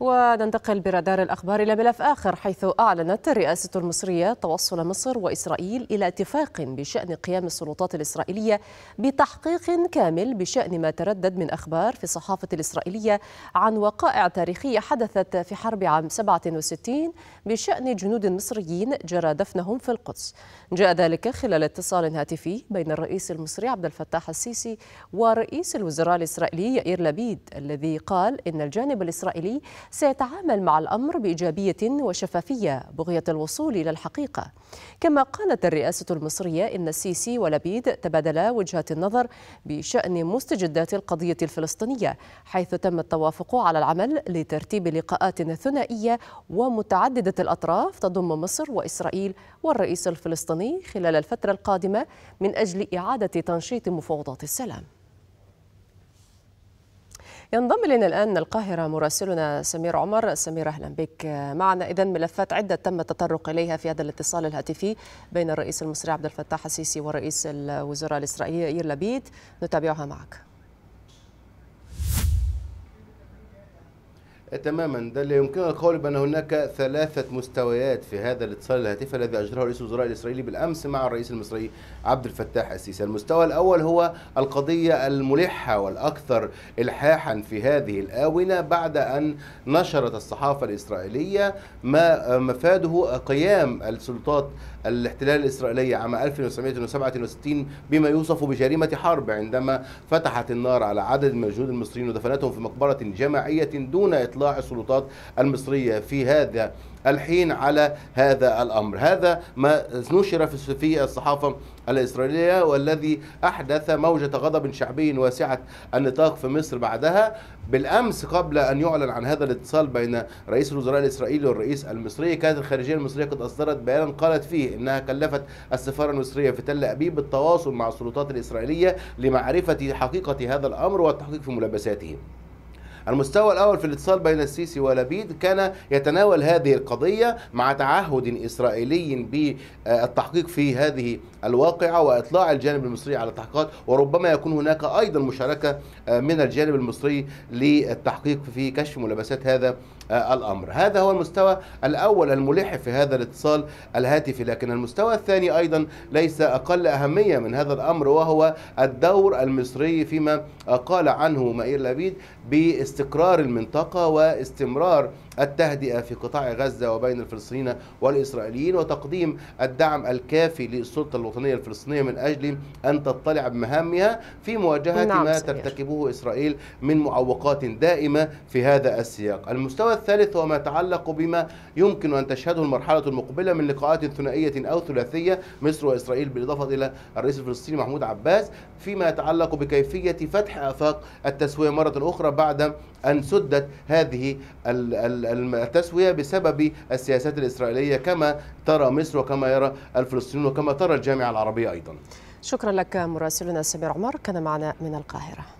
وننتقل برادار الأخبار إلى ملف آخر حيث أعلنت الرئاسة المصرية توصل مصر وإسرائيل إلى اتفاق بشأن قيام السلطات الإسرائيلية بتحقيق كامل بشأن ما تردد من أخبار في الصحافة الإسرائيلية عن وقائع تاريخية حدثت في حرب عام 67 بشأن جنود مصريين جرى دفنهم في القدس جاء ذلك خلال اتصال هاتفي بين الرئيس المصري عبد الفتاح السيسي ورئيس الوزراء الإسرائيلي يائير لبيد الذي قال إن الجانب الإسرائيلي سيتعامل مع الأمر بإيجابية وشفافية بغية الوصول إلى الحقيقة كما قالت الرئاسة المصرية إن السيسي ولبيد تبادلا وجهات النظر بشأن مستجدات القضية الفلسطينية حيث تم التوافق على العمل لترتيب لقاءات ثنائية ومتعددة الأطراف تضم مصر وإسرائيل والرئيس الفلسطيني خلال الفترة القادمة من أجل إعادة تنشيط مفاوضات السلام ينضم لنا الآن القاهرة مراسلنا سمير عمر سمير أهلا بك معنا إذا ملفات عدة تم التطرق إليها في هذا الاتصال الهاتفي بين الرئيس المصري عبد الفتاح السيسي ورئيس الوزراء الإسرائيلي إير لبيد نتابعها معك تماما ده اللي يمكن القول بان هناك ثلاثه مستويات في هذا الاتصال الهاتفي الذي اجراه رئيس الوزراء الاسرائيلي بالامس مع الرئيس المصري عبد الفتاح السيسي المستوى الاول هو القضيه الملحه والاكثر الحاحا في هذه الاونه بعد ان نشرت الصحافه الاسرائيليه ما مفاده قيام السلطات الاحتلال الاسرائيلي عام 1967 بما يوصف بجريمه حرب عندما فتحت النار على عدد من الجنود المصريين ودفنتهم في مقبره جماعيه دون اطلاق اطلاع السلطات المصريه في هذا الحين على هذا الامر، هذا ما نشر في الصحافه الاسرائيليه والذي احدث موجه غضب شعبي واسعه النطاق في مصر بعدها بالامس قبل ان يعلن عن هذا الاتصال بين رئيس الوزراء الاسرائيلي والرئيس المصري كانت الخارجيه المصريه قد اصدرت بيانا قالت فيه انها كلفت السفاره المصريه في تل ابيب بالتواصل مع السلطات الاسرائيليه لمعرفه حقيقه هذا الامر والتحقيق في ملابساته. المستوى الأول في الاتصال بين السيسي ولبيد كان يتناول هذه القضية مع تعهد إسرائيلي بالتحقيق في هذه الواقعة وإطلاع الجانب المصري على التحقيقات وربما يكون هناك أيضا مشاركة آه، من الجانب المصري للتحقيق في كشف ملابسات هذا آه، الأمر هذا هو المستوى الأول الملح في هذا الاتصال الهاتفي لكن المستوى الثاني أيضا ليس أقل أهمية من هذا الأمر وهو الدور المصري فيما قال عنه مائير لبيد باست استقرار المنطقة واستمرار التهدئة في قطاع غزة وبين الفلسطينيين والإسرائيليين وتقديم الدعم الكافي للسلطة الوطنية الفلسطينية من أجل أن تطلع بمهامها في مواجهة نعم ما سمير. ترتكبه إسرائيل من معوقات دائمة في هذا السياق المستوى الثالث هو ما يتعلق بما يمكن أن تشهده المرحلة المقبلة من لقاءات ثنائية أو ثلاثية مصر وإسرائيل بالإضافة إلى الرئيس الفلسطيني محمود عباس فيما يتعلق بكيفية فتح آفاق التسوية مرة أخرى بعد أن سدت هذه ال ال التسوية بسبب السياسات الإسرائيلية كما ترى مصر وكما يرى الفلسطينيون وكما ترى الجامعة العربية أيضا شكرا لك مراسلنا سمير عمر كان معنا من القاهره